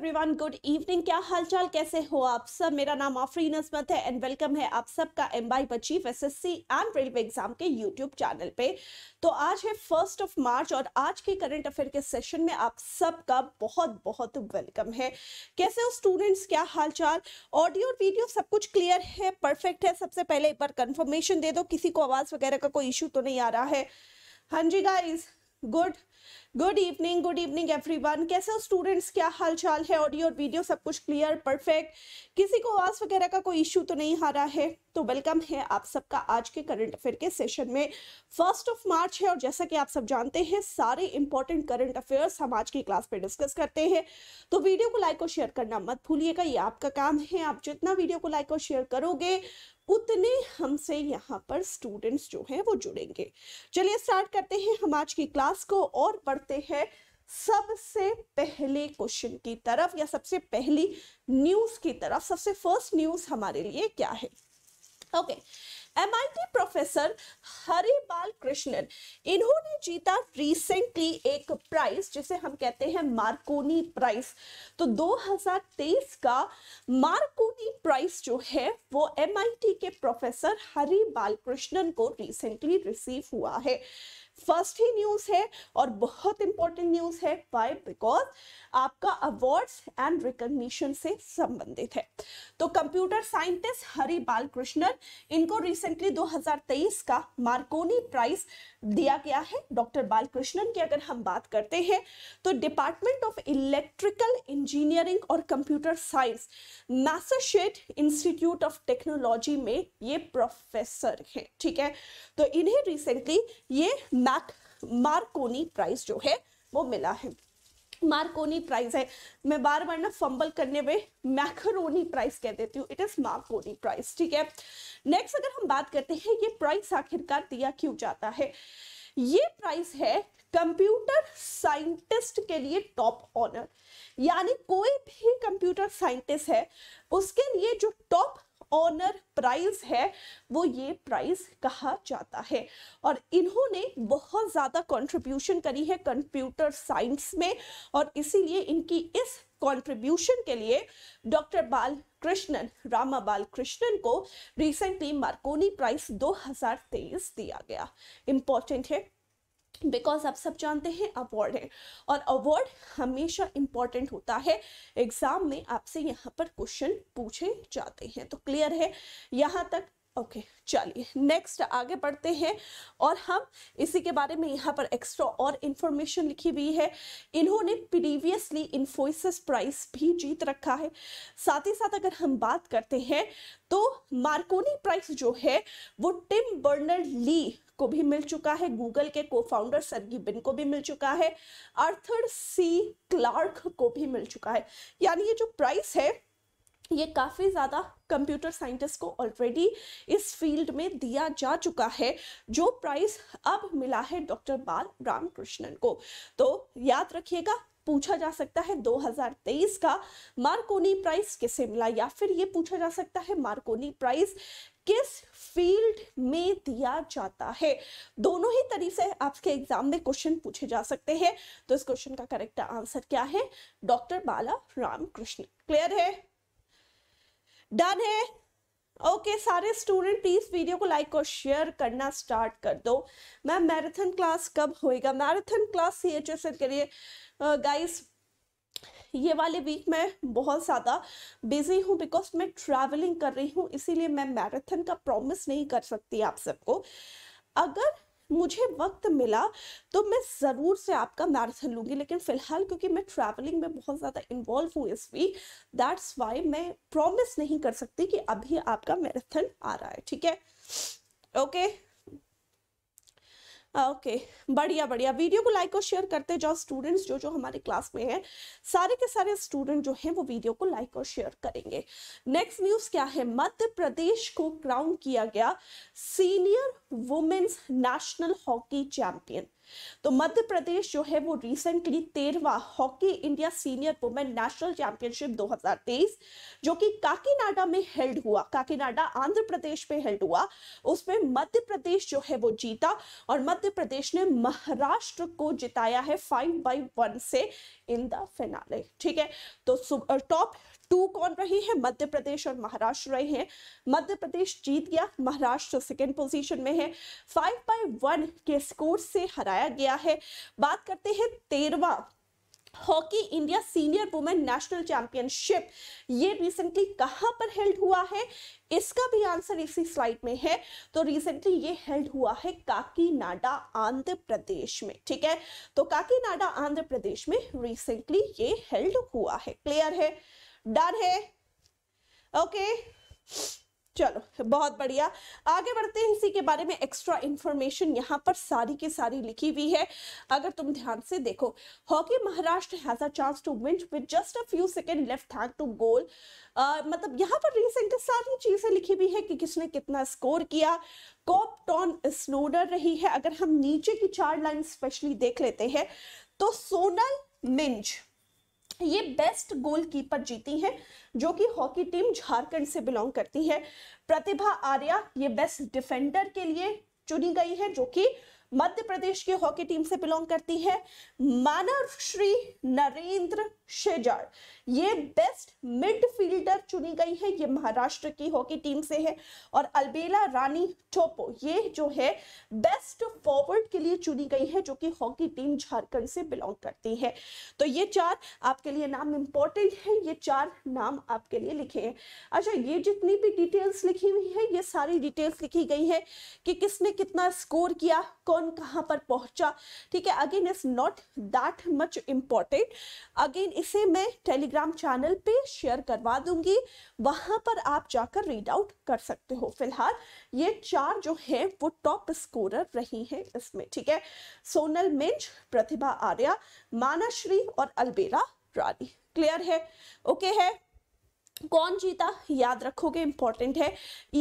Everyone good evening क्या हालचाल कैसे हो आप सब मेरा नाम आफरीन असमत है एंड वेलकम है आप सबका M by chief S S C and railway exam के यूट्यूब चैनल पे तो आज है फर्स्ट ऑफ मार्च और आज के करंट अफेयर के सेशन में आप सबका बहुत बहुत वेलकम है कैसे हो स्टूडेंट्स क्या हालचाल ऑडियो और वीडियो सब कुछ क्लियर है परफेक्ट है सबसे पहले एक बार कन्फर्मेशन दे दो किसी को आवाज़ वगैरह का कोई इशू तो नहीं आ रहा है हाँ जी guys good good evening good evening everyone कैसे हो स्टूडेंट्स क्या हाल चाल है ऑडियो और वीडियो सब कुछ क्लियर परफेक्ट किसी को आवाज वगैरह का कोई इश्यू तो नहीं आ रहा है तो वेलकम है आप सबका आज के करंट अफेयर के सेशन में फर्स्ट ऑफ मार्च है और जैसा कि आप सब जानते हैं सारे इंपॉर्टेंट करंट अफेयर्स हम आज की क्लास पे डिस्कस करते हैं तो वीडियो को लाइक और शेयर करना मत भूलिएगा ये आपका काम है आप जितना वीडियो को लाइक और शेयर करोगे उतने हमसे यहाँ पर स्टूडेंट्स जो हैं वो जुड़ेंगे चलिए स्टार्ट करते हैं हम आज की क्लास को और पढ़ते हैं सबसे पहले क्वेश्चन की तरफ या सबसे पहली न्यूज की तरफ सबसे फर्स्ट न्यूज हमारे लिए क्या है okay okay. MIT professor Haribal Krishnan इन्होंने जीता रिसेंटली एक प्राइज जिसे हम कहते हैं मार्कोनी प्राइज तो 2023 का मार्कोनी प्राइस जो है वो टी के प्रोफेसर हरिबाल कृष्णन को रिसेंटली रिसीव हुआ है फर्स्ट ही न्यूज है और बहुत इंपॉर्टेंट न्यूज है वाई बिकॉज आपका अवार्ड्स एंड रिकग्निशन से संबंधित है तो कंप्यूटर साइंटिस्ट हरि बालकृष्णन इनको रिसेंटली 2023 का मार्कोनी प्राइज दिया गया है डॉक्टर बालकृष्णन की अगर हम बात करते हैं तो डिपार्टमेंट ऑफ इलेक्ट्रिकल इंजीनियरिंग और computer science Massachusetts institute of technology में ये प्रोफेसर है ठीक है तो इन्हें रिसेंटली ये मैक मार्कोनी प्राइज जो है वो मिला है मार्कोनी प्राइज है मैं बार बार ना फंबल करने में मैकरोनी प्राइज कह देती हूँ इट इज मार्कोनी प्राइज ठीक है नेक्स्ट अगर हम बात करते हैं ये प्राइज आखिरकार दिया क्यों जाता है ये प्राइज है कंप्यूटर साइंटिस्ट के लिए टॉप ऑनर यानी कोई भी कंप्यूटर साइंटिस्ट है उसके लिए जो टॉप ऑनर प्राइज है वो ये प्राइज कहा जाता है और इन्होंने बहुत ज़्यादा कंट्रीब्यूशन करी है कंप्यूटर साइंस में और इसीलिए इनकी इस कंट्रीब्यूशन के लिए डॉक्टर बाल कृष्णन रामा बाल कृष्णन को रिसेंटली मार्कोनी प्राइज 2023 दिया गया इम्पोर्टेंट है बिकॉज आप सब जानते हैं अवार्ड है और अवार्ड हमेशा इम्पॉर्टेंट होता है एग्जाम में आपसे यहाँ पर क्वेश्चन पूछे जाते हैं तो क्लियर है यहाँ तक ओके चलिए नेक्स्ट आगे बढ़ते हैं और हम इसी के बारे में यहाँ पर एक्स्ट्रा और इन्फॉर्मेशन लिखी हुई है इन्होंने प्रीवियसली इन्फोसिस प्राइस भी जीत रखा है साथ ही साथ अगर हम बात करते हैं तो मार्कोनी प्राइस जो है वो टिम बर्नर ली को भी मिल चुका है गूगल के को फाउंडर सरगी बिन को भी मिल चुका है आर्थर सी क्लार्क को भी मिल चुका है यानी ये जो प्राइस है ये काफ़ी ज़्यादा कंप्यूटर साइंटिस्ट को ऑलरेडी इस फील्ड में दिया जा चुका है जो प्राइस अब मिला है डॉक्टर बाल रामकृष्णन को तो याद रखिएगा पूछा जा सकता है 2023 का मार्कोनी प्राइस किसे मिला या फिर ये पूछा जा सकता है मार्कोनी प्राइस किस फील्ड में दिया जाता है दोनों ही तरीके से आपके एग्जाम में क्वेश्चन पूछे जा सकते हैं तो इस क्वेश्चन का करेक्ट आंसर क्या है डॉक्टर बाला रामकृष्ण क्लियर है डन है ओके okay, सारे स्टूडेंट प्लीज़ वीडियो को लाइक और शेयर करना स्टार्ट कर दो मैम मैराथन क्लास कब होएगा marathon class C H S के लिए गाइस ये वाले वीक मैं बहुत ज़्यादा बिजी हूँ बिकॉज मैं ट्रैवलिंग कर रही हूँ इसीलिए मैं मैराथन का प्रॉमिस नहीं कर सकती आप सबको अगर मुझे वक्त मिला तो मैं ज़रूर से आपका मैराथन लूँगी लेकिन फ़िलहाल क्योंकि मैं ट्रैवलिंग में बहुत ज़्यादा इन्वॉल्व हूँ इस वीक दैट्स वाई मैं प्रॉमिस नहीं कर सकती कि अभी आपका मैराथन आ रहा है ठीक है ओके okay? ओके बढ़िया बढ़िया वीडियो को लाइक और शेयर करते जाओ स्टूडेंट्स जो जो हमारे क्लास में हैं सारे के सारे स्टूडेंट जो हैं वो वीडियो को लाइक और शेयर करेंगे नेक्स्ट न्यूज क्या है मध्य प्रदेश को क्राउन किया गया senior women's national hockey champion तो मध्य प्रदेश जो है वो रिसेंटली तेरवा hockey India senior women national championship 2023 जो कि काकीनाडा में हेल्ड हुआ काकीनाडा आंध्र प्रदेश में हेल्ड हुआ उसमें मध्य प्रदेश जो है वो जीता और मध्य प्रदेश ने महाराष्ट्र को जिताया है फाइव बाई वन से इन द फिनाले ठीक है तो टॉप टू कौन रहे हैं मध्य प्रदेश और महाराष्ट्र रहे हैं मध्य प्रदेश जीत गया महाराष्ट्र सेकेंड पोजीशन में है फाइव बाई वन के स्कोर से हराया गया है बात करते हैं तेरवा hockey India senior women national championship ये रिसेंटली कहाँ पर हेल्ड हुआ है इसका भी आंसर इसी स्लाइड में है तो रिसेंटली ये हेल्ड हुआ है काकीनाडा आंध्र प्रदेश में ठीक है तो काकीनाडा आंध्र प्रदेश में रिसेंटली ये हेल्ड हुआ है क्लियर है डन है ओके चलो बहुत बढ़िया आगे बढ़ते हैं इसी के बारे में एक्स्ट्रा इंफॉर्मेशन यहाँ पर सारी की सारी लिखी हुई है अगर तुम ध्यान से देखो hockey Maharashtra has a chance to win with just a few second left hand to goal मतलब यहाँ पर रिसेंट सारी चीजें लिखी हुई है कि किसने कितना स्कोर किया कॉप टॉन स्नोडर रही है अगर हम नीचे की चार लाइन स्पेशली देख लेते हैं तो सोनल मिंज ये बेस्ट गोलकीपर जीती हैं जो कि हॉकी टीम झारखंड से बिलोंग करती है प्रतिभा आर्या ये बेस्ट डिफेंडर के लिए चुनी गई है जो कि मध्य प्रदेश की हॉकी टीम से बिलोंग करती है मानव श्री नरेंद्र शेजार ये बेस्ट मिडफील्डर चुनी गई है ये महाराष्ट्र की हॉकी टीम से है और अलबेला रानी टोपो ये जो है बेस्ट फॉरवर्ड के लिए चुनी गई है जो कि हॉकी टीम झारखंड से बिलोंग करती है तो ये चार आपके लिए नाम इंपॉर्टेंट है ये चार नाम आपके लिए लिखे हैं अच्छा ये जितनी भी डिटेल्स लिखी हुई है ये सारी डिटेल्स लिखी गई है कि किसने कितना स्कोर किया कौन कहाँ पर पहुंचा ठीक है again is not that much important again इसे मैं टेलीग्राम चैनल पे शेयर करवा दूंगी वहां पर आप जाकर रीड आउट कर सकते हो फिलहाल ये चार जो हैं वो टॉप स्कोरर रही हैं इसमें ठीक है सोनल मिंज प्रतिभा आर्या मानाश्री और अलबेरा रानी क्लियर है ओके है कौन जीता याद रखोगे इम्पॉर्टेंट है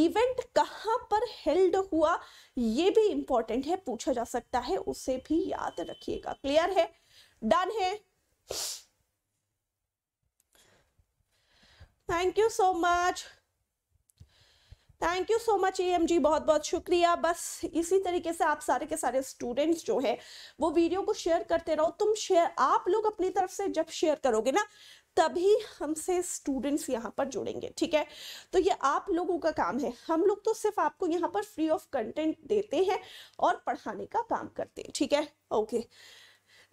इवेंट कहाँ पर हेल्ड हुआ ये भी इम्पॉर्टेंट है पूछा जा सकता है उसे भी याद रखिएगा क्लियर है डन है thank you so much thank you so much M G बहुत बहुत शुक्रिया बस इसी तरीके से आप सारे के सारे स्टूडेंट्स जो है वो वीडियो को शेयर करते रहो तुम शेयर आप लोग अपनी तरफ से जब शेयर करोगे ना तभी हमसे स्टूडेंट्स यहाँ पर जुड़ेंगे ठीक है तो ये आप लोगों का काम है हम लोग तो सिर्फ आपको यहाँ पर फ्री ऑफ कंटेंट देते हैं और पढ़ाने का काम करते हैं ठीक है ओके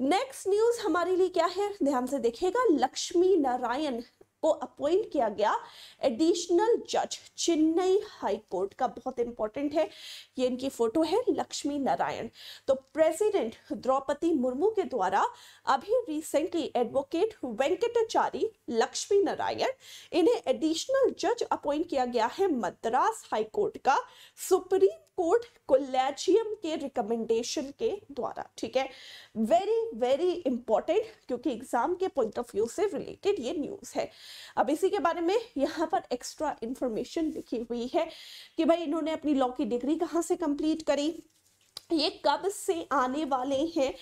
नेक्स्ट न्यूज हमारे लिए क्या है ध्यान से देखिएगा लक्ष्मी नारायण को अपॉइंट किया गया एडिशनल जज चेन्नई हाई कोर्ट का बहुत इंपॉर्टेंट है ये इनकी फोटो है लक्ष्मी नारायण तो प्रेसिडेंट द्रौपदी मुर्मू के द्वारा अभी रिसेंटली एडवोकेट वेंकटाचारी लक्ष्मी नारायण इन्हें एडिशनल जज अपॉइंट किया गया है मद्रास हाईकोर्ट का सुप्रीम कोर्ट कोलेजियम के रिकमेंडेशन के द्वारा ठीक है वेरी वेरी इंपॉर्टेंट क्योंकि एग्जाम के पॉइंट ऑफ व्यू से रिलेटेड ये न्यूज है अब इसी के बारे में यहाँ पर एक्स्ट्रा इंफॉर्मेशन लिखी हुई है कि भाई इन्होंने अपनी लॉ की डिग्री कहाँ से कंप्लीट करी ये कब से आने वाले हैं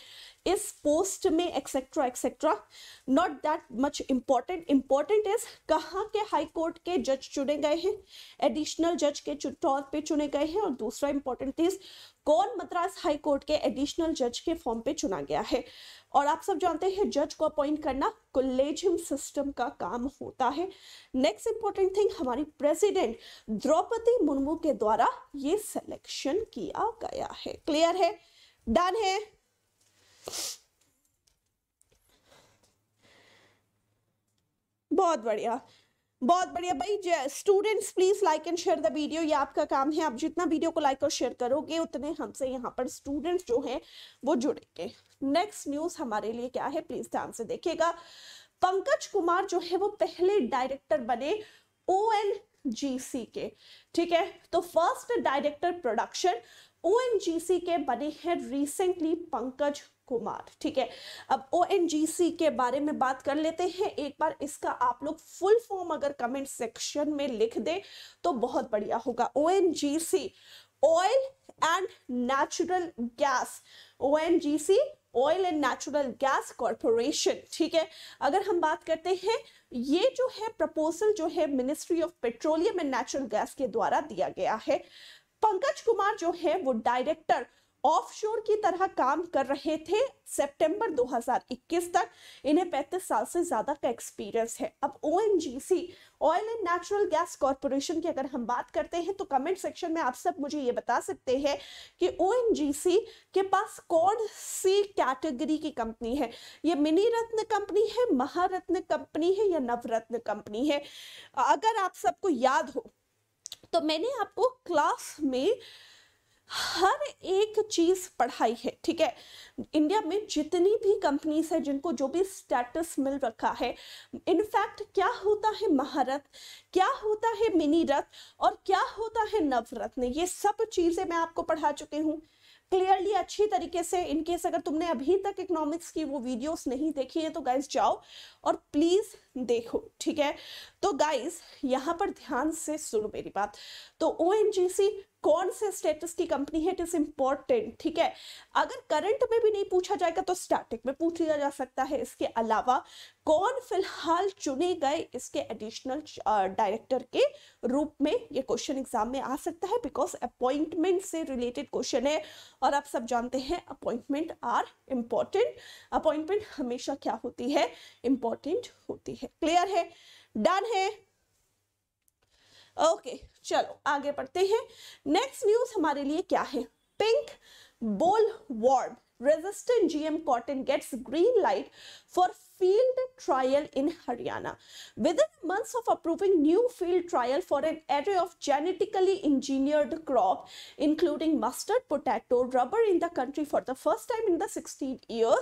इस पोस्ट में etcetera etcetera not that much important important is कहाँ के हाई कोर्ट के जज चुने गए हैं एडिशनल जज के तौर पे चुने गए हैं और दूसरा इम्पॉर्टेंट इज कौन मद्रास हाई कोर्ट के एडिशनल जज के फॉर्म पे चुना गया है और आप सब जानते हैं जज को अपॉइंट करना कोलेजियम सिस्टम का काम होता है नेक्स्ट इंपॉर्टेंट थिंग हमारी प्रेसिडेंट द्रौपदी मुर्मू के द्वारा ये सिलेक्शन किया गया है क्लियर है डन है बहुत बढ़िया बहुत बढ़िया भाई students please like and share the video ये आपका काम है आप जितना वीडियो को लाइक और शेयर करोगे उतने हमसे यहाँ पर स्टूडेंट्स जो हैं वो जुड़ेंगे नेक्स्ट न्यूज हमारे लिए क्या है प्लीज ध्यान से देखिएगा पंकज कुमार जो है वो पहले डायरेक्टर बने ओ एन जी सी के ठीक है तो फर्स्ट डायरेक्टर प्रोडक्शन ओ के बने हैं रिसेंटली पंकज कुमार ठीक है अब ओ के बारे में बात कर लेते हैं एक बार इसका आप लोग फुल फॉर्म अगर कमेंट सेक्शन में लिख दें तो बहुत बढ़िया होगा O oil and natural gas O oil and natural gas corporation ठीक है अगर हम बात करते हैं ये जो है प्रपोजल जो है ministry of petroleum and natural gas के द्वारा दिया गया है पंकज कुमार जो है वो डायरेक्टर ऑफशोर की तरह काम कर रहे थे सितंबर 2021 तक इन्हें 35 साल से ज़्यादा का एक्सपीरियंस है अब O oil and natural gas corporation की अगर हम बात करते हैं तो कमेंट सेक्शन में आप सब मुझे ये बता सकते हैं कि ओ के पास कौन सी कैटेगरी की कंपनी है ये मिनी रत्न कंपनी है महारत्न कंपनी है या नवरत्न कंपनी है अगर आप सबको याद हो तो मैंने आपको क्लास में हर एक चीज़ पढ़ाई है ठीक है इंडिया में जितनी भी कंपनीज है जिनको जो भी स्टेटस मिल रखा है इनफैक्ट क्या होता है महारथ क्या होता है मिनी रथ और क्या होता है नवरत्न ये सब चीज़ें मैं आपको पढ़ा चुकी हूँ क्लियरली अच्छी तरीके से इनकेस अगर तुमने अभी तक इकोनॉमिक्स की वो वीडियोस नहीं देखी है तो गाइज जाओ और प्लीज़ देखो ठीक है तो गाइज यहाँ पर ध्यान से सुनो मेरी बात तो ओ कौन से स्टेटस की कंपनी है इट इज इंपॉर्टेंट ठीक है अगर करंट में भी नहीं पूछा जाएगा तो स्टैटिक में पूछ लिया जा सकता है इसके अलावा कौन फिलहाल चुने गए इसके एडिशनल डायरेक्टर के रूप में ये क्वेश्चन एग्जाम में आ सकता है बिकॉज अपॉइंटमेंट से रिलेटेड क्वेश्चन है और आप सब जानते हैं अपॉइंटमेंट आर इम्पॉर्टेंट अपॉइंटमेंट हमेशा क्या होती है इम्पॉर्टेंट होती है क्लियर है डन है ओके चलो आगे बढ़ते हैं नेक्स्ट न्यूज हमारे लिए क्या है pink bollworm resistant GM cotton gets green light for field trial in Haryana. Within months of approving new field trial for an array of genetically engineered crop, including mustard, potato, rubber in the country for the first time in the 16 years,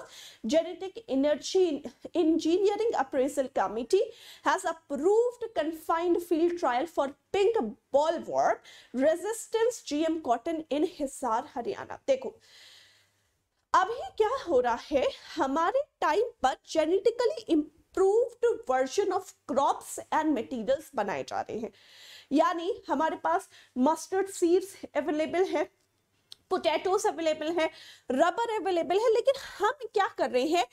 Genetic Energy Engineering Appraisal Committee has approved confined field trial for pink bollworm resistance GM cotton in Hisar, Haryana. Dekho, अभी क्या हो रहा है हमारे time पर genetically improved version of crops and materials बनाए जा रहे हैं यानी हमारे पास मस्टर्ड सीड्स अवेलेबल है पोटैटोस अवेलेबल है रबर अवेलेबल है लेकिन हम क्या कर रहे हैं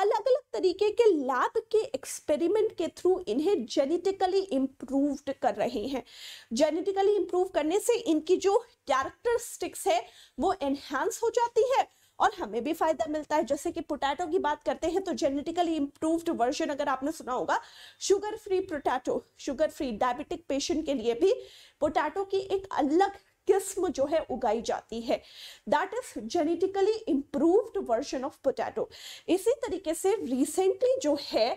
अलग अलग तरीके के लैब के एक्सपेरिमेंट के थ्रू इन्हें जेनेटिकली इम्प्रूव्ड कर रहे हैं जेनेटिकली इम्प्रूव करने से इनकी जो कैरेक्टरिस्टिक्स है वो एनहेंस हो जाती है और हमें भी फायदा मिलता है जैसे कि पोटैटो की बात करते हैं तो जेनेटिकली इम्प्रूव्ड वर्जन अगर आपने सुना होगा sugar free potato sugar free diabetic patient के लिए भी पोटैटो की एक अलग किस्म जो है उगाई जाती है that is genetically improved version of potato इसी तरीके से रिसेंटली जो है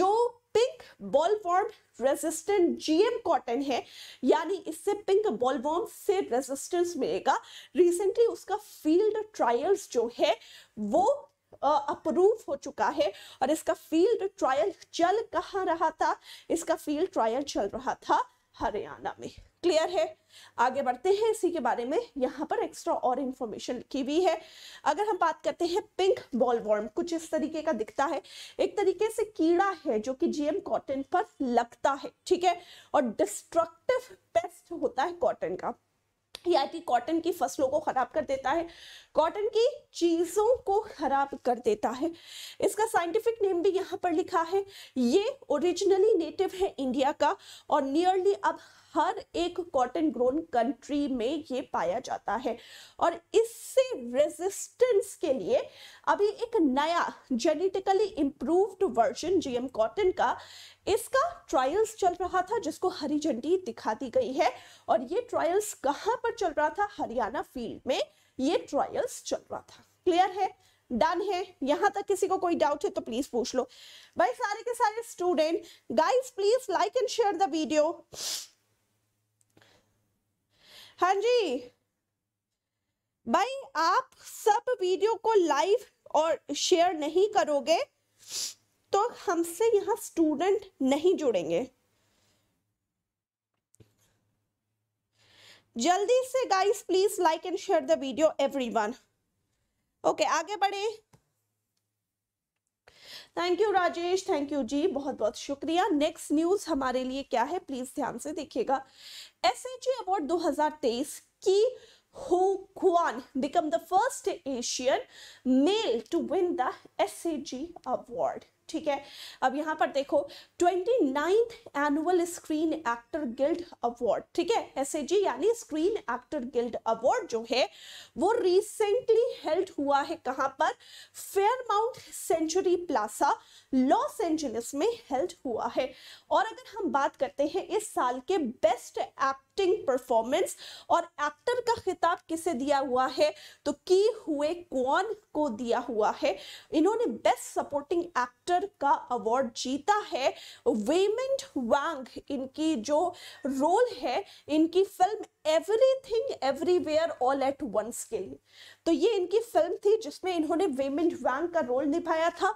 जो pink boll bollworm resistant GM cotton है यानी इससे पिंक बॉलवॉर्म से रेजिस्टेंस मिलेगा रिसेंटली उसका फील्ड ट्रायल्स जो है वो अप्रूव uh, हो चुका है और इसका फील्ड ट्रायल चल कहाँ रहा था इसका फील्ड ट्रायल चल रहा था हरियाणा में क्लियर है आगे बढ़ते हैं इसी के बारे में यहाँ पर एक्स्ट्रा और इन्फॉर्मेशन लिखी हुई है अगर हम बात करते हैं पिंक बॉल वॉर्म कुछ इस तरीके का दिखता है एक तरीके से कीड़ा है जो कि जीएम कॉटन पर लगता है ठीक है और डिस्ट्रक्टिव पेस्ट होता है कॉटन का या कि कॉटन की फसलों को ख़राब कर देता है कॉटन की चीज़ों को ख़राब कर देता है इसका साइंटिफिक नेम भी यहाँ पर लिखा है ये ओरिजिनली नेटिव है इंडिया का और नियरली अब हर एक कॉटन ग्रोन कंट्री में ये पाया जाता है और इससे रेजिस्टेंस के लिए अभी एक नया genetically improved version GM cotton का इसका ट्रायल्स चल रहा था जिसको हरी झंडी दिखा दी गई है और ये ट्रायल्स कहाँ पर चल रहा था हरियाणा फील्ड में ये ट्रायल्स चल रहा था क्लियर है डन है यहां तक किसी को कोई डाउट है तो प्लीज पूछ लो भाई सारे के सारे student guys please like and share the video हाँ जी भाई आप सब वीडियो को लाइव और शेयर नहीं करोगे तो हमसे यहाँ स्टूडेंट नहीं जुड़ेंगे जल्दी से guys please like and share the video everyone okay आगे बढ़े thank you Rajesh thank you जी बहुत बहुत शुक्रिया नेक्स्ट न्यूज हमारे लिए क्या है प्लीज ध्यान से देखिएगा एस एच ए अवार्ड दो हजार तेईस की Huy Quan become the first Asian male to win the S A G award ठीक है अब यहाँ पर देखो twenty ninth annual screen actor guild award ठीक है एस यानी स्क्रीन एक्टर गिल्ड अवार्ड जो है वो रिसेंटली हेल्ड हुआ है कहाँ पर Fairmont Century Plaza Los Angeles में हेल्ड हुआ है और अगर हम बात करते हैं इस साल के बेस्ट एक्ट एक्टिंग परफॉर्मेंस और एक्टर का खिताब किसे दिया हुआ है तो की हुए कौन को दिया हुआ है इन्होंने बेस्ट सपोर्टिंग एक्टर का अवार्ड जीता है वेमेंट वांग इनकी जो रोल है इनकी film Everything Everywhere All at Once के लिए तो ये इनकी फिल्म थी जिसमें इन्होंने वेमेंट वांग का रोल निभाया था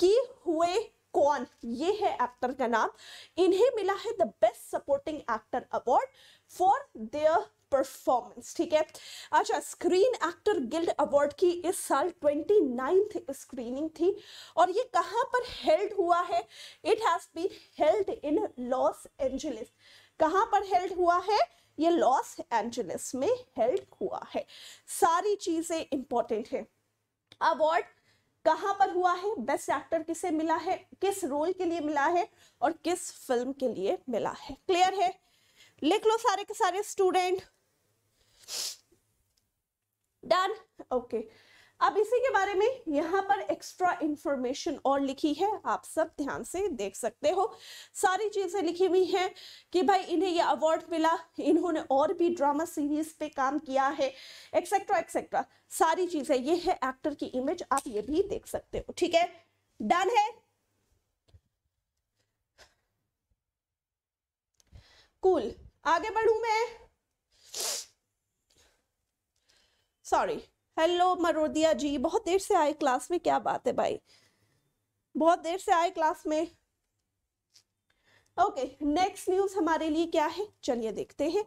कि हुए कौन ये है एक्टर का नाम इन्हें मिला है the best supporting actor award for their performance ठीक है अच्छा स्क्रीन एक्टर गिल्ड अवार्ड की इस साल ट्वेंटी नाइन्थ स्क्रीनिंग थी और ये कहाँ पर हेल्ड हुआ है it has been held in Los Angeles कहाँ पर हेल्ड हुआ है ये लॉस एंजलिस में हेल्ड हुआ है सारी चीज़ें इंपॉर्टेंट है अवार्ड कहाँ पर हुआ है बेस्ट एक्टर किसे मिला है किस रोल के लिए मिला है और किस फिल्म के लिए मिला है क्लियर है लिख लो सारे के सारे स्टूडेंट डन ओके अब इसी के बारे में यहाँ पर एक्स्ट्रा इंफॉर्मेशन और लिखी है आप सब ध्यान से देख सकते हो सारी चीज़ें लिखी हुई हैं कि भाई इन्हें यह अवार्ड मिला इन्होंने और भी ड्रामा सीरीज पे काम किया है एक्सेट्रा एक्सेट्रा सारी चीज़ें ये है एक्टर की इमेज आप ये भी देख सकते हो ठीक है डन है कूल cool. आगे बढ़ू मैं सॉरी हेलो मरोदिया जी बहुत देर से आए क्लास में क्या बात है भाई बहुत देर से आए क्लास में ओके नेक्स्ट न्यूज हमारे लिए क्या है चलिए देखते हैं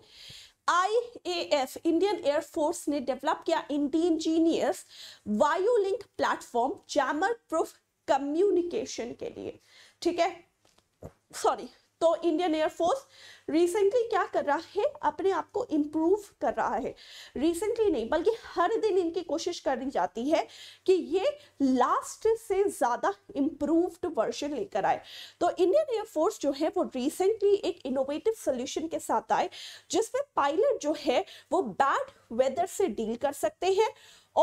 आई एफ इंडियन एयरफोर्स ने डेवलप किया indigenous Vayu link platform jammer proof communication के लिए ठीक है सॉरी तो इंडियन एयरफोर्स रिसेंटली क्या कर रहा है अपने आप को इम्प्रूव कर रहा है रिसेंटली नहीं बल्कि हर दिन इनकी कोशिश करी जाती है कि ये लास्ट से ज़्यादा इम्प्रूव्ड वर्जन लेकर आए तो इंडियन एयरफोर्स जो है वो रिसेंटली एक इनोवेटिव सोल्यूशन के साथ आए जिसमें पायलट जो है वो बैड वेदर से डील कर सकते हैं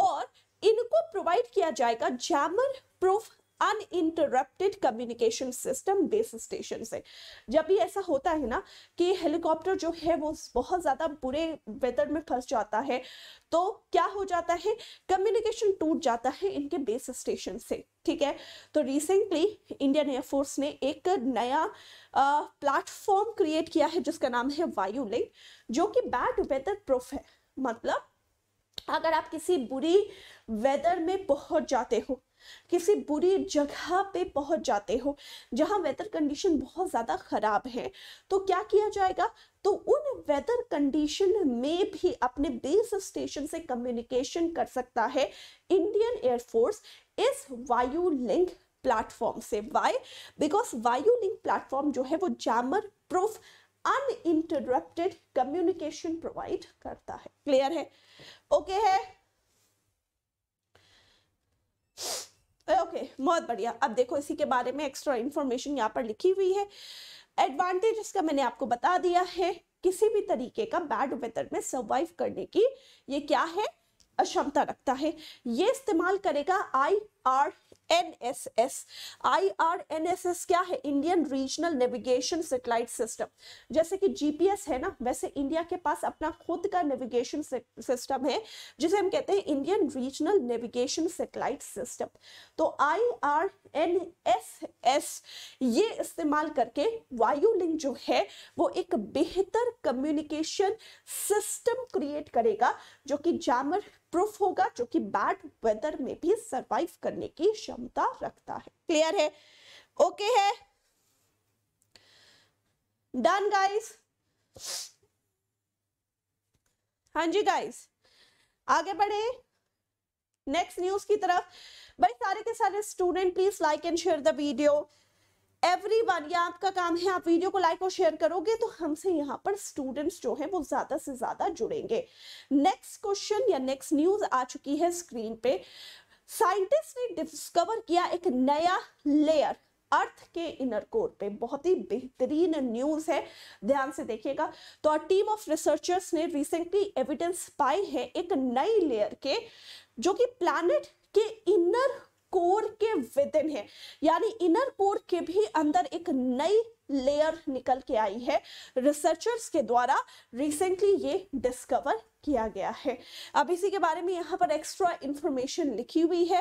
और इनको प्रोवाइड किया जाएगा jammer proof uninterrupted communication system base station से जब भी ऐसा होता है ना कि हेलीकॉप्टर जो है वो बहुत ज़्यादा बुरे वेदर में फंस जाता है तो क्या हो जाता है कम्युनिकेशन टूट जाता है इनके बेस स्टेशन से ठीक है तो रिसेंटली इंडियन एयरफोर्स ने एक नया प्लेटफॉर्म क्रिएट किया है जिसका नाम है वायु लिंक जो कि बैड वेदर प्रूफ है मतलब अगर आप किसी बुरी वेदर में पहुंच जाते हो किसी बुरी जगह पे पहुंच जाते हो जहां वेदर कंडीशन बहुत ज़्यादा ख़राब है तो क्या किया जाएगा तो उन वेदर कंडीशन में भी अपने बेस स्टेशन से कम्युनिकेशन कर सकता है इंडियन एयरफोर्स इस वायु लिंक प्लेटफॉर्म से why because Vayu link platform जो है वो jammer proof uninterrupted communication provide करता है क्लियर है ओके okay है ओके okay, बहुत बढ़िया अब देखो इसी के बारे में एक्स्ट्रा इन्फॉर्मेशन यहाँ पर लिखी हुई है एडवांटेज इसका मैंने आपको बता दिया है किसी भी तरीके का बैड वेदर में सर्वाइव करने की ये क्या है अक्षमता रखता है ये इस्तेमाल करेगा आई आर एनएसएस क्या है Indian regional navigation satellite system जैसे कि जीपीएस है ना वैसे इंडिया के पास अपना खुद का नेविगेशन सिस्टम है जिसे हम कहते हैं Indian regional navigation satellite system तो आईआरएनएसएस ये इस्तेमाल करके वायु लिंक जो है वो एक बेहतर कम्युनिकेशन सिस्टम क्रिएट करेगा जो कि जैमर प्रूफ होगा जो कि बैड वेदर में भी सरवाइव करने की क्षमता रखता है क्लियर है ओके है डन गाइस हाँ जी गाइस आगे बढ़े नेक्स्ट न्यूज की तरफ भाई सारे के सारे student please like and share the video everyone या आपका काम है आप वीडियो को लाइक और शेयर करोगे तो हमसे यहाँ पर स्टूडेंट्स जो है वो ज्यादा से ज्यादा जुड़ेंगे नेक्स्ट क्वेश्चन या नेक्स्ट न्यूज आ चुकी है स्क्रीन पे साइंटिस्ट ने डिस्कवर किया एक नया लेयर अर्थ के इनर कोर पे बहुत ही बेहतरीन न्यूज है ध्यान से देखिएगा तो और टीम ऑफ रिसर्चर्स ने रिसेंटली एविडेंस पाई है एक नई लेयर के जो कि प्लैनेट के इनर कोर के विद इन है यानी इनर कोर के भी अंदर एक नई लेयर निकल के आई है रिसर्चर्स के द्वारा रिसेंटली ये डिस्कवर किया गया है अब इसी के बारे में यहाँ पर एक्स्ट्रा इंफॉर्मेशन लिखी हुई है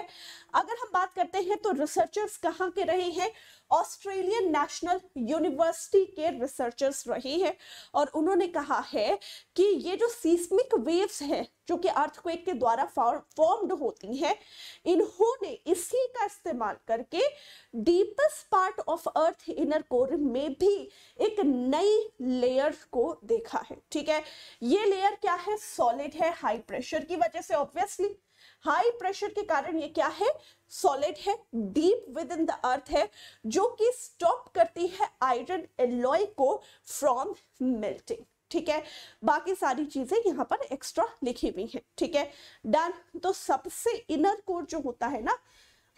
अगर हम बात करते हैं तो रिसर्चर्स कहाँ के रहे हैं ऑस्ट्रेलियन नेशनल यूनिवर्सिटी के रिसर्चर्स रहे हैं और उन्होंने कहा है कि ये जो सीस्मिक वेव्स हैं जो कि अर्थक्वेक के द्वारा फॉर्म्ड होती हैं इन्होंने इसी का इस्तेमाल करके deepest part of earth inner core મે બી એક નઈ લેયર્સ કો દેખા હે ઠીક હે યે લેયર ક્યા હે સોલિડ હે હાઈ પ્રેશર કી વજહ સે ઓબવિયસલી હાઈ પ્રેશર કે કારણ યે ક્યા હે સોલિડ હે ડીપ વિધીન ધ અર્થ હે જો કી સ્ટોપ કરતી હે આયર્ન એલોય કો ફ્રોમ મિલ્ટિંગ ઠીક હે બાકી સાડી ચીજે યહા પર એક્સ્ટ્રા લખી હુઈ હે ઠીક હે ડન તો સબસે ઇનર કોર જો હોતા હે ના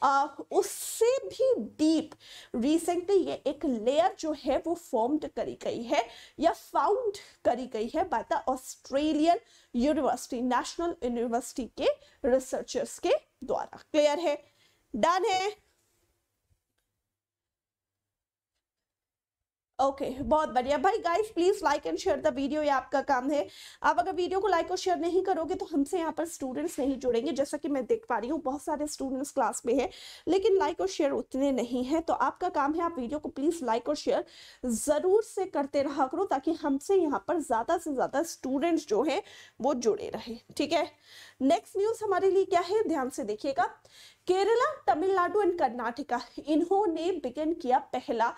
आ, उससे भी डीप रिसेंटली ये एक लेयर जो है वो फॉर्म्ड करी गई है या फाउंड करी गई है by the Australian university national university के रिसर्चर्स के द्वारा क्लियर है डन है ओके okay, बहुत बढ़िया भाई guys please like and share the video ये आपका काम है आप अगर वीडियो को लाइक और शेयर नहीं करोगे तो हमसे यहाँ पर स्टूडेंट्स नहीं जुड़ेंगे जैसा कि मैं देख पा रही हूँ बहुत सारे स्टूडेंट्स क्लास में हैं लेकिन लाइक और शेयर उतने नहीं हैं तो आपका काम है आप वीडियो को प्लीज़ लाइक और शेयर ज़रूर से करते रहा करो ताकि हमसे यहाँ पर ज़्यादा से ज़्यादा स्टूडेंट्स जो है वो जुड़े रहे ठीक है नेक्स्ट न्यूज़ हमारे लिए क्या है ध्यान से देखिएगा केरला तमिलनाडु एंड कर्नाटका इन्होंने बिगिन किया पहला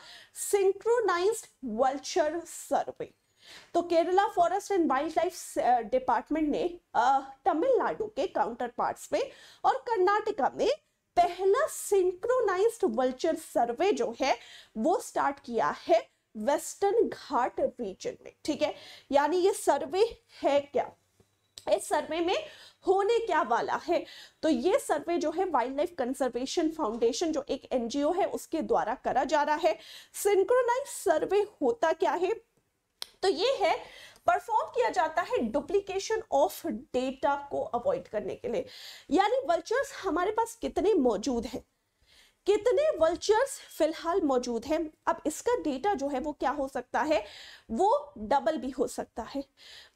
सिंक्रोनाइज्ड वल्चर सर्वे तो Kerala forest and wildlife department ने uh, तमिलनाडु के काउंटर पार्ट में और कर्नाटका में पहला सिंक्रोनाइज्ड वल्चर सर्वे जो है वो स्टार्ट किया है वेस्टर्न घाट रीजन में ठीक है यानी ये सर्वे है क्या इस सर्वे में होने क्या वाला है तो ये सर्वे जो है वाइल्ड लाइफ कंजर्वेशन फाउंडेशन जो एक एनजीओ है उसके द्वारा करा जा रहा है सिंक्रोनाइज सर्वे होता क्या है तो ये है परफॉर्म किया जाता है डुप्लीकेशन ऑफ डेटा को अवॉइड करने के लिए यानी वर्चुअल्स हमारे पास कितने मौजूद हैं कितने वल्चर्स फिलहाल मौजूद हैं अब इसका डेटा जो है वो क्या हो सकता है वो डबल भी हो सकता है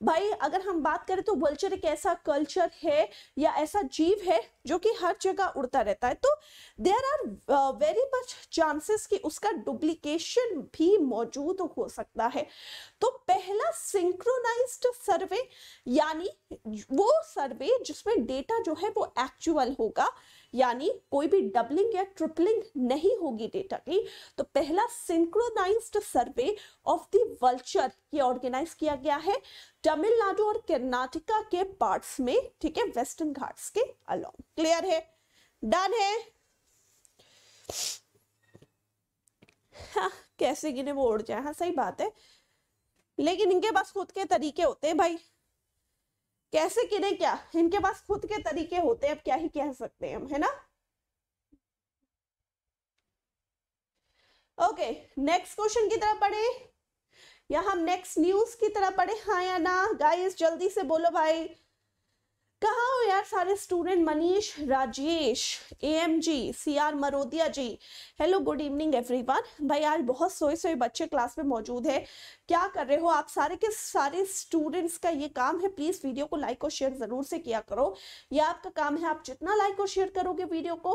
भाई अगर हम बात करें तो वल्चर एक ऐसा कल्चर है या ऐसा जीव है जो कि हर जगह उड़ता रहता है तो there are very much chances कि उसका डुप्लीकेशन भी मौजूद हो सकता है तो पहला सिंक्रोनाइज्ड सर्वे यानी वो सर्वे जिसमें डेटा जो है वो एक्चुअल होगा यानी कोई भी डबलिंग या ट्रिपलिंग नहीं होगी डेटा की तो पहला synchronised survey of the vulture ये ऑर्गेनाइज किया गया है तमिलनाडु और कर्नाटका के पार्ट्स में ठीक है वेस्टर्न घाट्स के अलोंग क्लियर है डन है हाँ, कैसे गिने वो उड़ जाए हाँ सही बात है लेकिन इनके पास खुद के तरीके होते हैं भाई कैसे किने क्या इनके पास खुद के तरीके होते हैं अब क्या ही कह सकते हैं हम है ना ओके नेक्स्ट क्वेश्चन की तरफ पढ़े या हम नेक्स्ट न्यूज की तरफ पढ़े हाँ या ना गाइस जल्दी से बोलो भाई कहा हो यार सारे student Manish Rajesh A M G C R Marodia ji hello good evening everyone भाई आज बहुत सोए सोए बच्चे क्लास में मौजूद है क्या कर रहे हो आप सारे के सारे स्टूडेंट्स का ये काम है प्लीज़ वीडियो को लाइक और शेयर ज़रूर से किया करो ये आपका काम है आप जितना लाइक और शेयर करोगे वीडियो को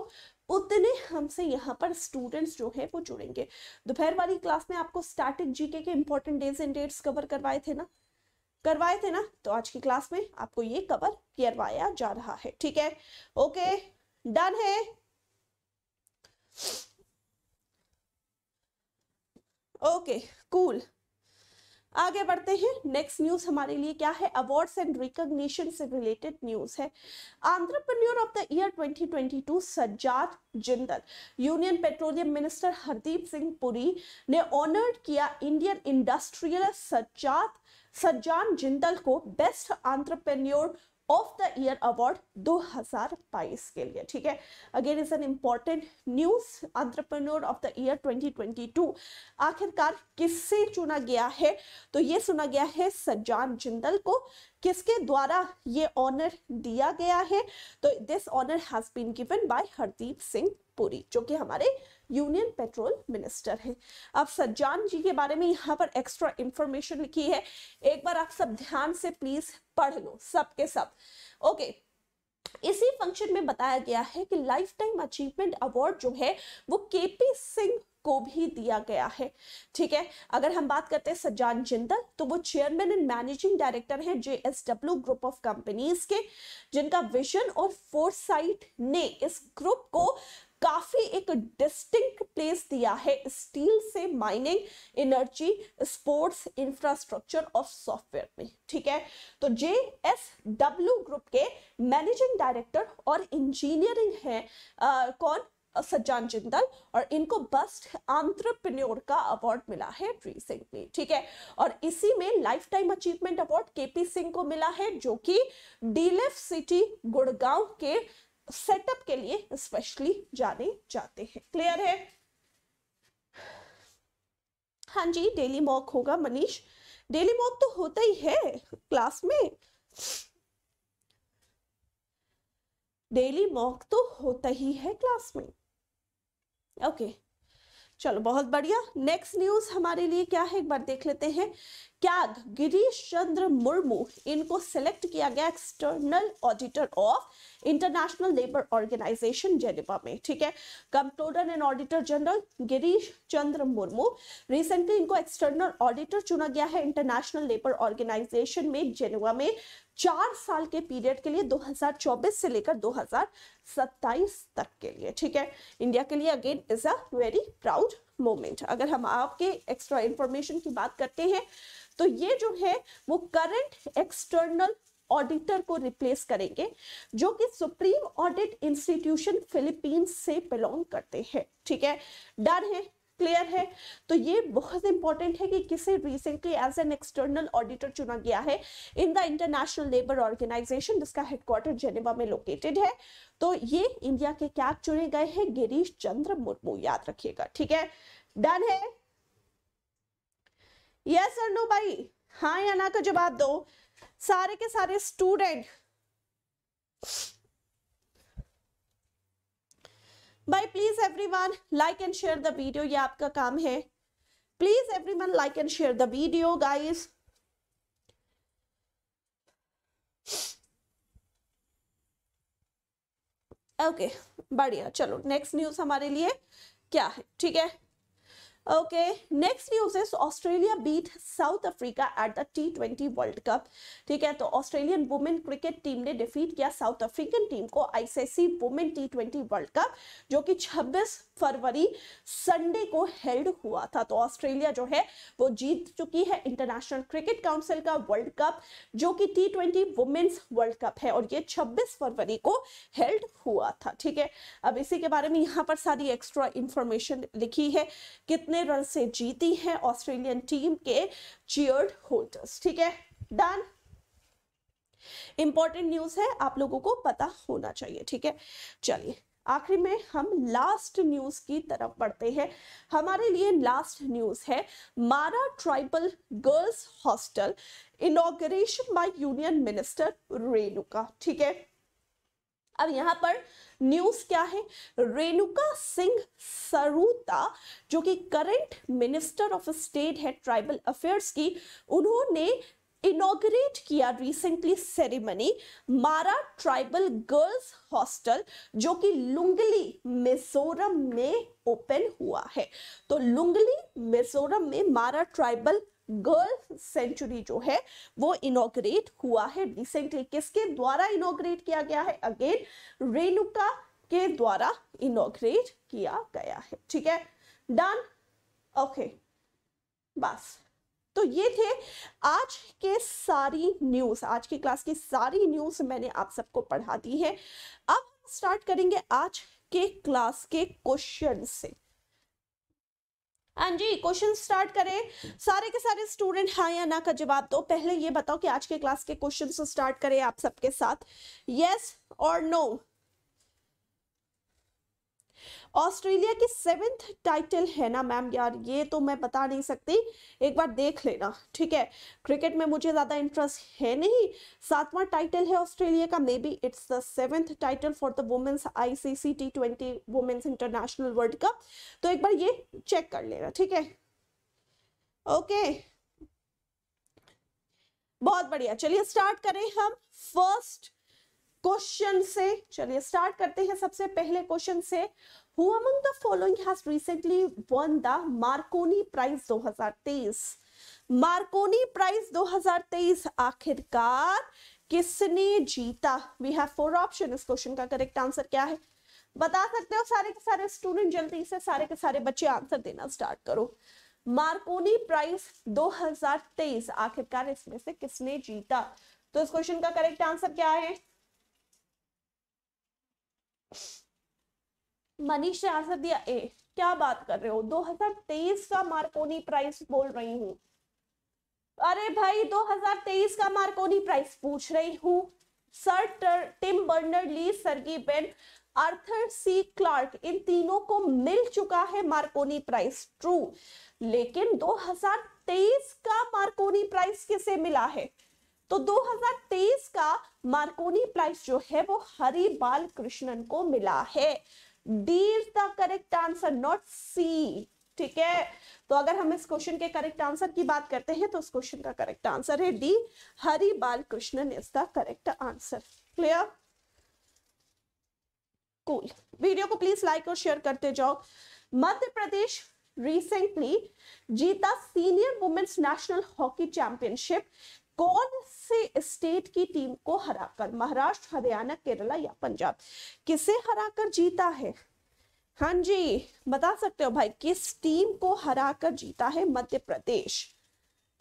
उतने हमसे यहाँ पर स्टूडेंट्स जो है वो जुड़ेंगे दोपहर वाली क्लास में आपको स्टार्टिंग जीके के important days and dates cover करवाए थे ना करवाए थे ना तो आज की क्लास में आपको ये कवर करवाया जा रहा है ठीक है ओके डन है ओके कूल आगे बढ़ते हैं नेक्स्ट न्यूज हमारे लिए क्या है अवार्ड्स एंड रिकॉग्निशन से रिलेटेड न्यूज है entrepreneur of the year 2022 Sajjad Jindal union petroleum minister Hardeep Singh Puri ने ऑनर्ड किया इंडियन इंडस्ट्रियल सज्जाद सज्जान जिंदल को best entrepreneur of the year award 2022 के लिए ठीक है again is an important news entrepreneur of the year 2022 आखिरकार किससे चुना गया है तो ये सुना गया है सज्जान जिंदल को किसके द्वारा ये ऑनर दिया गया है तो this honour has been given by Hardeep Singh Puri जो कि हमारे यूनियन पेट्रोल मिनिस्टर हैं अब सज्जान जी के बारे में यहाँ पर एक्स्ट्रा इंफॉर्मेशन लिखी है एक बार आप सब ध्यान से प्लीज पढ़ लो सबके सब ओके सब. okay. इसी फंक्शन में बताया गया है कि लाइफ टाइम अचीवमेंट अवार्ड जो है वो केपी सिंह को भी दिया गया है ठीक है अगर हम बात करते हैं सज्जान जिंदल तो वो चेयरमैन एंड मैनेजिंग डायरेक्टर हैं जेएसडब्ल्यू ग्रुप ऑफ कंपनीज के जिनका विजन और फोरसाइट ने इस ग्रुप को काफी एक डिस्टिंक्ट प्लेस दिया है स्टील से माइनिंग एनर्जी स्पोर्ट्स इंफ्रास्ट्रक्चर और सॉफ्टवेयर में ठीक है तो जे एस डब्ल्यू ग्रुप के मैनेजिंग डायरेक्टर और इंजीनियरिंग है आ, कौन सज्जान जिंदल और इनको बस्ट आंट्रप्रन्योर का अवार्ड मिला है रिसेंटली ठीक है और इसी में lifetime achievement award KP Singh को मिला है जो कि डीलेफ सिटी गुड़गांव के सेटअप के लिए स्पेशली जाने जाते हैं क्लियर है हाँ जी डेली मॉक होगा मनीष डेली मॉक तो होता ही है क्लास में डेली मॉक तो होता ही है क्लास में ओके okay. चलो बहुत बढ़िया नेक्स्ट न्यूज हमारे लिए क्या है एक बार देख लेते हैं क्या गिरीश चंद्र मुर्मू इनको सिलेक्ट किया गया external auditor of International Labour Organization Geneva में ठीक है comptroller and auditor general Girish Chandra Murmu recently इनको एक्सटर्नल ऑडिटर चुना गया है इंटरनेशनल लेबर ऑर्गेनाइजेशन में जेनेवा में चार साल के पीरियड के लिए 2024 से लेकर 2027 तक के लिए ठीक है इंडिया के लिए again is a very proud moment अगर हम आपके एक्स्ट्रा इंफॉर्मेशन की बात करते हैं तो ये जो है वो करंट एक्सटर्नल ऑडिटर को रिप्लेस करेंगे जो कि सुप्रीम ऑडिट इंस्टीट्यूशन फिलीपींस से बिलोंग करते हैं ठीक है डर है क्लियर है तो ये बहुत इंपॉर्टेंट है कि किसे recently as an external auditor चुना गया है in the International Labour Organization जिसका हेडक्वार्टर जेनेवा में लोकेटेड है तो ये इंडिया के क्या चुने गए हैं गिरीश चंद्र मुर्मू याद रखिएगा ठीक है डन है यस और नो भाई हाँ या ना का जवाब दो सारे के सारे स्टूडेंट भाई please everyone like and share the video ये आपका काम है please everyone like and share the video guys okay okay, बढ़िया चलो नेक्स्ट न्यूज हमारे लिए क्या है ठीक है okay next news is Australia beat South Africa at the T twenty World Cup ठीक है तो ऑस्ट्रेलियन वुमेन क्रिकेट टीम ने डिफीट किया साउथ अफ्रीकन टीम को ICC women T twenty World Cup जो कि 26 फरवरी संडे को हेल्ड हुआ था तो ऑस्ट्रेलिया जो है वो जीत चुकी है इंटरनेशनल क्रिकेट काउंसिल का वर्ल्ड कप जो कि T twenty women's World Cup है और ये छब्बीस फरवरी को हेल्ड हुआ था ठीक है अब इसी के बारे में यहाँ पर सारी एक्स्ट्रा इंफॉर्मेशन लिखी है कितने कितने रन से जीती है ऑस्ट्रेलियन टीम के चेयर्ड होल्डर्स ठीक है डन इंपॉर्टेंट न्यूज है आप लोगों को पता होना चाहिए ठीक है चलिए आखिर में हम लास्ट न्यूज की तरफ बढ़ते हैं हमारे लिए लास्ट न्यूज है Mara tribal girls hostel inauguration by union minister Renuka ठीक है अब यहाँ पर न्यूज क्या है रेणुका सिंह सरूता जो कि करंट मिनिस्टर ऑफ स्टेट है ट्राइबल अफेयर्स की उन्होंने इनोग्रेट किया recently ceremony Mara tribal girls hostel जो कि लुंगली मिजोरम में ओपन हुआ है तो लुंगली मिजोरम में मारा ट्राइबल गर्ल सेंचुरी जो है वो इनोग्रेट हुआ है रिसेंटली किसके द्वारा इनोग्रेट किया गया है अगेन रेणुका के द्वारा इनोग्रेट किया गया है ठीक है डन ओके बस तो ये थे आज के सारी न्यूज़ आज की क्लास की सारी न्यूज़ मैंने आप सबको पढ़ा दी है अब स्टार्ट करेंगे आज के क्लास के क्वेश्चन से हाँ जी क्वेश्चन स्टार्ट करें सारे के सारे स्टूडेंट हाँ या ना का जवाब दो पहले ये बताओ कि आज के क्लास के क्वेश्चन स्टार्ट करें आप सबके साथ यस और नो ऑस्ट्रेलिया की सेवेंथ टाइटल है ना मैम यार ये तो मैं बता नहीं सकती एक बार देख लेना ठीक है क्रिकेट में मुझे ज़्यादा इंटरेस्ट है नहीं सातवां टाइटल है ऑस्ट्रेलिया का may be it's the seventh title for the C ICC T twenty women's international world cup तो एक बार ये चेक कर लेना ठीक है ओके okay. बहुत बढ़िया चलिए स्टार्ट करें हम फर्स्ट क्वेश्चन से चलिए स्टार्ट करते हैं सबसे पहले क्वेश्चन से who among the following has recently won the Marconi prize 2023 Marconi prize 2023 आखिरकार किसने जीता वी हैव फोर ऑप्शन इस क्वेश्चन का करेक्ट आंसर क्या है बता सकते हो सारे के सारे स्टूडेंट जल्दी से सारे के सारे बच्चे आंसर देना स्टार्ट करो मार्कोनी प्राइज 2023 आखिरकार इसमें से किसने जीता तो इस क्वेश्चन का करेक्ट आंसर क्या है मनीष ने आंसर दिया ए क्या बात कर रहे हो 2023 का मार्कोनी प्राइस बोल रही हूँ अरे भाई 2023 का मार्कोनी प्राइस पूछ रही हूँ सर टर, Tim Berners Lee Sergey Brin Arthur C Clarke इन तीनों को मिल चुका है मार्कोनी प्राइस ट्रू लेकिन 2023 का मार्कोनी प्राइस किसे मिला है तो 2023 का मार्कोनी प्राइस जो है वो हरि बाल कृष्णन को मिला है D is the correct answer not C ठीक है तो अगर हम इस क्वेश्चन के करेक्ट आंसर की बात करते हैं तो उस क्वेश्चन का करेक्ट आंसर है D Hari Balakrishnan is the correct answer clear cool video को प्लीज लाइक और शेयर करते जाओ मध्य प्रदेश रिसेंटली जीता senior women's national hockey championship कौन से स्टेट की टीम को हराकर महाराष्ट्र हरियाणा केरला या पंजाब किसे हराकर जीता है हाँ जी बता सकते हो भाई किस टीम को हराकर जीता है मध्य प्रदेश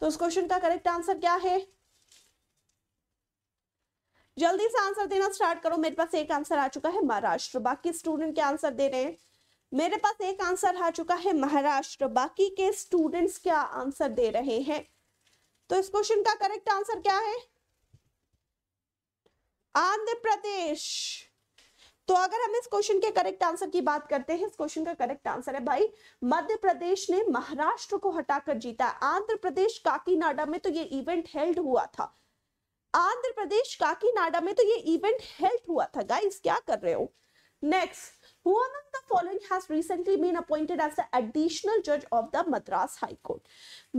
तो उस क्वेश्चन का करेक्ट आंसर क्या है जल्दी से आंसर देना स्टार्ट करो मेरे पास एक आंसर आ चुका है महाराष्ट्र बाकी स्टूडेंट के आंसर दे रहे हैं मेरे पास एक आंसर आ चुका है महाराष्ट्र बाकी के स्टूडेंट्स क्या आंसर दे रहे हैं तो इस क्वेश्चन का करेक्ट आंसर क्या है आंध्र प्रदेश तो अगर हम इस क्वेश्चन के करेक्ट आंसर की बात करते हैं इस क्वेश्चन का करेक्ट आंसर है भाई मध्य प्रदेश ने महाराष्ट्र को हटाकर जीता आंध्र प्रदेश काकीनाडा में तो ये इवेंट हेल्ड हुआ था आंध्र प्रदेश काकीनाडा में तो ये इवेंट हेल्ड हुआ था गाइस क्या कर रहे हो next whoever the following has recently been appointed as the additional judge of the madras high court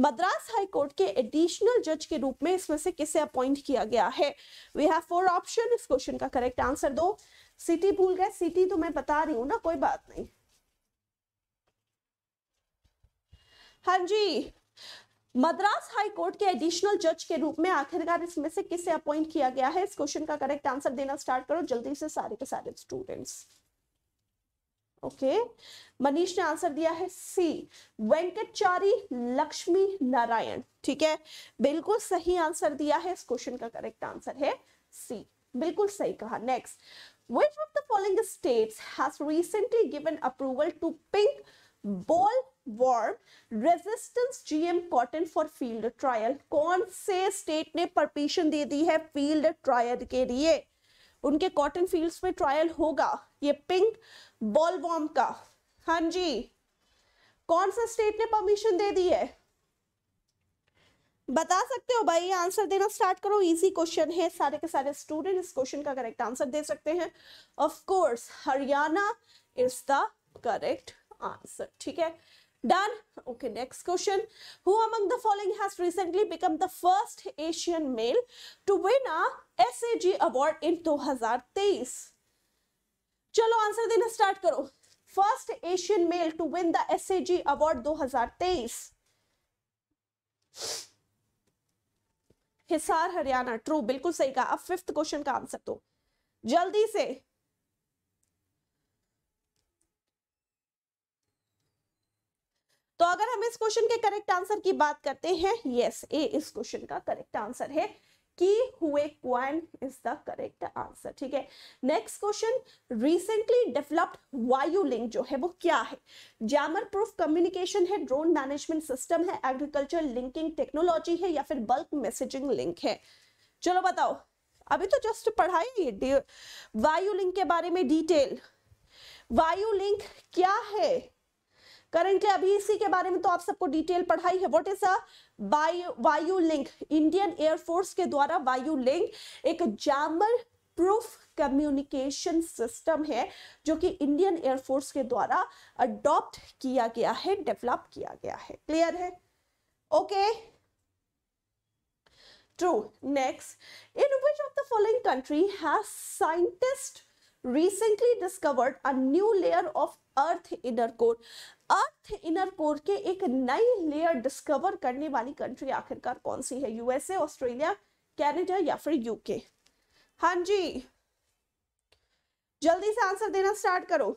madras high court ke additional judge ke roop mein isme se kise appoint kiya gaya hai we have four option is question ka correct answer do city bhul gaye city to main bata rahi hu na koi baat nahi हाँ जी Madras high court के additional जज के रूप में आखिरकार इसमें से किसे अपॉइंट किया गया है इस क्वेश्चन का करेक्ट आंसर देना स्टार्ट करो जल्दी से सारे के सारे स्टूडेंट्स ओके मनीष ने आंसर दिया है सी वेंकटचारी लक्ष्मी नारायण ठीक है बिल्कुल सही आंसर दिया है इस क्वेश्चन का करेक्ट आंसर है सी बिल्कुल सही कहा next which of the following states has recently given approval to pink ball bollworm resistance GM cotton for field trial कौन से स्टेट ने परमिशन दे दी है फील्ड ट्रायल के लिए उनके कॉटन फील्ड्स में ट्रायल होगा ये पिंक बॉल बॉम का हाँ जी कौन सा स्टेट ने परमिशन दे दी है बता सकते हो भाई आंसर देना स्टार्ट करो इजी क्वेश्चन है सारे के सारे स्टूडेंट इस क्वेश्चन का करेक्ट आंसर दे सकते हैं of course Haryana is the correct answer ठीक है done okay next question who among the following has recently become the first Asian male to win a S A G award in 2023 चलो answer देना start करो first Asian male to win the S G award 2023 Hisar Haryana true बिल्कुल सही कहा अब fifth question का answer दो जल्दी से तो अगर हम इस क्वेश्चन के करेक्ट आंसर की बात करते हैं यस ए इस क्वेश्चन का करेक्ट आंसर है Ke Huy Quan is the correct answer ठीक है next question recently developed Vayu link जो है वो क्या है जैमर प्रूफ कम्युनिकेशन है ड्रोन मैनेजमेंट सिस्टम है एग्रीकल्चर लिंकिंग टेक्नोलॉजी है या फिर बल्क मैसेजिंग लिंक है चलो बताओ अभी तो जस्ट पढ़ाई वायु लिंक के बारे में डिटेल वायु लिंक क्या है करंटली अभी इसी के बारे में तो आप सबको डिटेल पढ़ाई है व्हाट इज अ वायु लिंक इंडियन एयरफोर्स के द्वारा वायु लिंक एक जैमर प्रूफ कम्युनिकेशन सिस्टम है जो कि इंडियन एयरफोर्स के द्वारा अडॉप्ट किया गया है डेवलप किया गया है क्लियर है okay true next in which of the following country has scientist recently discovered a new layer of earth inner core earth inner core के एक नई लेयर डिस्कवर करने वाली कंट्री आखिरकार कौन सी है यूएसए ऑस्ट्रेलिया कैनेडा या फिर यूके हाँ जी जल्दी से आंसर देना स्टार्ट करो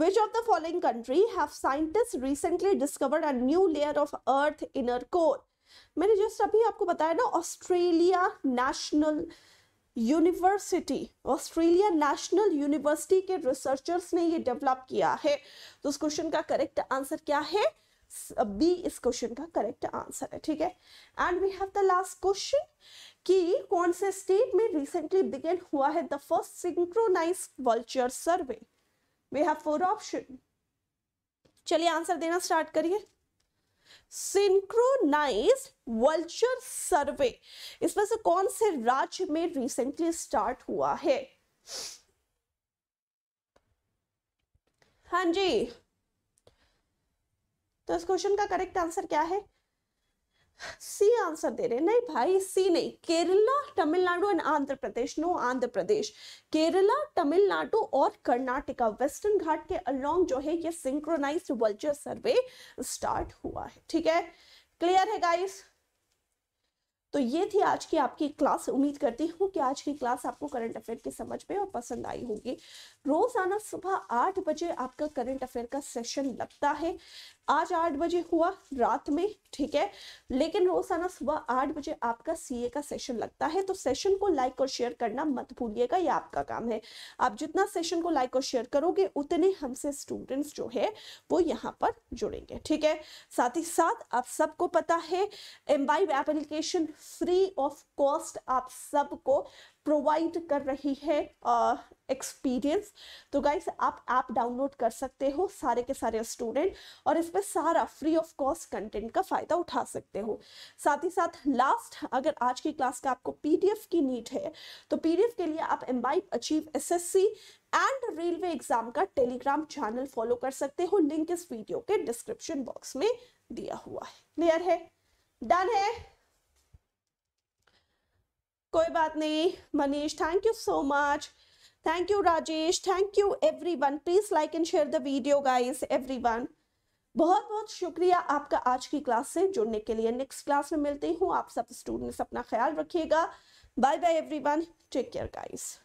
which of the following country have scientist recently discovered a new layer of earth inner core मैंने जस्ट अभी आपको बताया ना Australia national university Australia national university के रिसर्चर्स ने ये डेवलप किया है तो इस क्वेश्चन का करेक्ट आंसर क्या है बी इस क्वेश्चन का करेक्ट आंसर है ठीक है and we have the last question कि कौन से स्टेट में रिसेंटली बिगेन हुआ है the first synchronize vulture survey we have four option चलिए आंसर देना स्टार्ट करिए सिंक्रोनाइज वल्चर सर्वे इसमें से कौन से राज्य में रिसेंटली स्टार्ट हुआ है हां जी तो इस क्वेश्चन का करेक्ट आंसर क्या है सी आंसर दे रहे नहीं भाई सी नहीं केरला तमिलनाडु एंड आंध्र प्रदेश नो आंध्र प्रदेश केरला तमिलनाडु और कर्नाटका वेस्टर्न घाट के अलोंग जो है ये सिंक्रोनाइज वल्चर सर्वे स्टार्ट हुआ है ठीक है क्लियर है गाइस तो ये थी आज की आपकी क्लास उम्मीद करती हूँ कि आज की क्लास आपको करंट अफेयर की समझ में और पसंद आई होगी रोजाना सुबह आठ बजे आपका करंट अफेयर का सेशन लगता है आज आठ बजे हुआ रात में ठीक है लेकिन रोजाना सुबह आठ बजे आपका सीए का सेशन लगता है तो सेशन को लाइक और शेयर करना मत भूलिएगा ये आपका काम है आप जितना सेशन को लाइक और शेयर करोगे उतने हमसे स्टूडेंट्स जो है वो यहाँ पर जुड़ेंगे ठीक है साथ ही साथ आप सबको पता है Embibe application free of cost आप सबको प्रोवाइड कर रही है एक्सपीरियंस तो गाइस आप ऐप डाउनलोड कर सकते हो सारे के सारे स्टूडेंट और इसमें सारा फ्री ऑफ कॉस्ट कंटेंट का फ़ायदा उठा सकते हो साथ ही साथ लास्ट अगर आज की क्लास का आपको पीडीएफ की नीड है तो पीडीएफ के लिए आप Embibe achieve SSC and railway exam का टेलीग्राम चैनल फॉलो कर सकते हो लिंक इस वीडियो के डिस्क्रिप्शन बॉक्स में दिया हुआ है क्लियर है डन है कोई बात नहीं Manish thank you so much thank you rajesh thank you everyone please like and share the video guys everyone बहुत बहुत शुक्रिया आपका आज की क्लास से जुड़ने के लिए नेक्स्ट क्लास में मिलती हूँ आप सब स्टूडेंट्स अपना ख्याल रखिएगा bye bye everyone take care guys